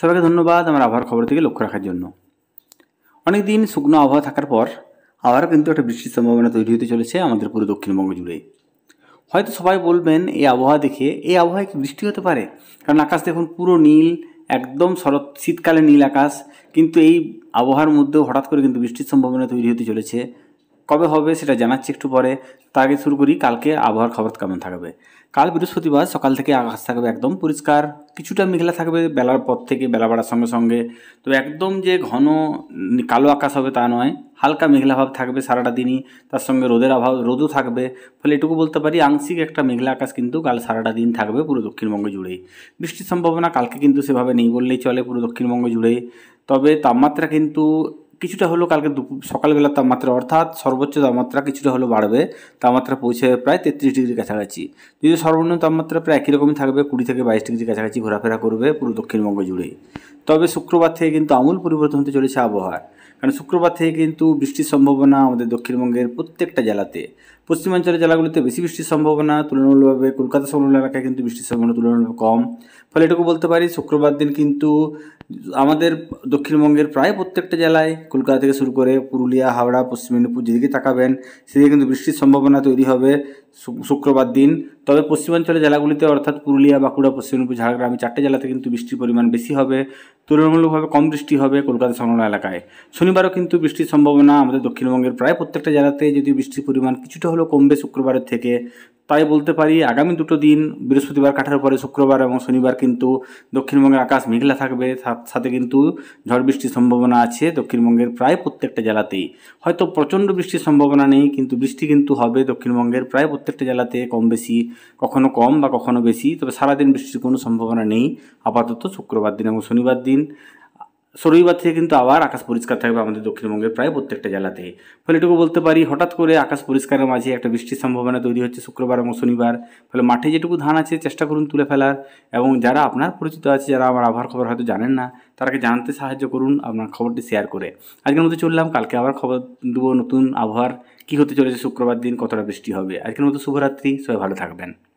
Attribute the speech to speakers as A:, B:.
A: সবাইকে ধন্যবাদ আমার আবহাওয়ার খবর থেকে লক্ষ্য রাখার জন্য অনেক দিন শুকনো আবহাওয়া থাকার পর আবারও কিন্তু একটা বৃষ্টির সম্ভাবনা তৈরি হতে চলেছে আমাদের পুরো দক্ষিণবঙ্গ জুড়ে হয়তো সবাই বলবেন এই আবহাওয়া দেখে এই আবহাওয়ায় কি বৃষ্টি হতে পারে কারণ আকাশ দেখুন পুরো নীল একদম শরৎ শীতকালে নীল আকাশ কিন্তু এই আবহাওয়ার মধ্যেও হঠাৎ করে কিন্তু বৃষ্টির সম্ভাবনা তৈরি হতে চলেছে কবে হবে সেটা জানাচ্ছি একটু পরে তার আগে শুরু করি কালকে আবহাওয়ার খবর কেমন থাকবে কাল বৃহস্পতিবার সকাল থেকে আকাশ থাকবে একদম পরিষ্কার কিছুটা মেঘলা থাকবে বেলার পর থেকে বেলা বাড়ার সঙ্গে সঙ্গে তো একদম যে ঘন কালো আকাশ হবে তা নয় হালকা মেঘলা ভাব থাকবে সারাটা দিনই তার সঙ্গে রোদের অভাব রোদও থাকবে ফলে এটুকু বলতে পারি আংশিক একটা মেঘলা আকাশ কিন্তু কাল সারাটা দিন থাকবে পুরো দক্ষিণবঙ্গ জুড়েই বৃষ্টির সম্ভাবনা কালকে কিন্তু সেভাবে নেই বললেই চলে পুরো দক্ষিণবঙ্গ জুড়েই তবে তাপমাত্রা কিন্তু কিছুটা হলেও কালকে সকালবেলার তাপমাত্রা অর্থাৎ সর্বোচ্চ তাপমাত্রা কিছুটা হলেও বাড়বে তাপমাত্রা পৌঁছে যাবে প্রায় তেত্রিশ ডিগ্রি কাছাকাছি যদি সর্বনিম্ন তাপমাত্রা প্রায় একই রকমই থাকবে কুড়ি থেকে বাইশ ডিগ্রি কাছাকাছি ঘোরাফেরা করবে পুরো দক্ষিণবঙ্গ জুড়ে তবে শুক্রবার থেকে কিন্তু আমূল পরিবর্তন হতে চলেছে আবহাওয়ার কারণ শুক্রবার থেকে কিন্তু বৃষ্টির সম্ভাবনা আমাদের দক্ষিণবঙ্গের প্রত্যেকটা জেলাতে পশ্চিমাঞ্চলের জেলাগুলিতে বেশি বৃষ্টির সম্ভাবনা তুলনামূলকভাবে কলকাতা সংলগ্ন এলাকায় কিন্তু বৃষ্টির সম্ভাবনা তুলনামূলক কম ফলে এটুকু বলতে পারি শুক্রবার দিন কিন্তু আমাদের দক্ষিণবঙ্গের প্রায় প্রত্যেকটা জেলায় কলকাতা থেকে শুরু করে পুরুলিয়া হাওড়া পশ্চিম মেদিনীপুর যেদিকে তাকাবেন সেদিকে কিন্তু বৃষ্টির সম্ভাবনা তৈরি হবে শুক্রবার দিন তবে পশ্চিমাঞ্চলের জেলাগুলিতে অর্থাৎ পুরুলিয়া বাঁকুড়া পশ্চিম মেদিনীপুর ঝাড়গ্রাম চারটে জেলাতে কিন্তু বৃষ্টির পরিমাণ বেশি হবে তুলনামূলকভাবে কম বৃষ্টি হবে কলকাতা সংলগ্ন এলাকায় শনিবারও কিন্তু বৃষ্টির সম্ভাবনা আমাদের দক্ষিণবঙ্গের প্রায় প্রত্যেকটা জেলাতে যদি বৃষ্টির পরিমাণ কিছুটা হলেও কমবে শুক্রবারের থেকে তাই বলতে পারি আগামী দুটো দিন বৃহস্পতিবার কাটার পরে শুক্রবার এবং শনিবার কিন্তু দক্ষিণবঙ্গের আকাশ মেঘলা থাকবে সাথে কিন্তু ঝড় বৃষ্টির সম্ভাবনা আছে দক্ষিণবঙ্গের প্রায় প্রত্যেকটা জেলাতেই হয়তো প্রচণ্ড বৃষ্টির সম্ভাবনা নেই কিন্তু বৃষ্টি কিন্তু হবে দক্ষিণবঙ্গের প্রায় প্রত্যেকটা জেলাতে কম বেশি কখনো কম বা কখনো বেশি তবে সারাদিন বৃষ্টির কোনো সম্ভাবনা নেই আপাতত শুক্রবার দিন এবং শনিবার দিন রবিবার থেকে কিন্তু আবার আকাশ পরিষ্কার থাকবে আমাদের দক্ষিণবঙ্গের প্রায় প্রত্যেকটা জেলাতে ফলে এটুকু বলতে পারি হঠাৎ করে আকাশ পরিষ্কারের মাঝে একটা বৃষ্টির সম্ভাবনা তৈরি হচ্ছে শুক্রবার এবং শনিবার ফলে মাঠে যেটুকু ধান আছে চেষ্টা করুন তুলে ফেলার এবং যারা আপনার পরিচিত আছে যারা আমার আবহাওয়ার খবর হয়তো জানেন না তারাকে জানতে সাহায্য করুন আপনার খবরটি শেয়ার করে আজকের মতো চললাম কালকে আবার খবর দেবো নতুন আবহাওয়ার কী হতে চলেছে শুক্রবার দিন কতটা বৃষ্টি হবে আজকের মতো শুভরাত্রি সবাই ভালো থাকবেন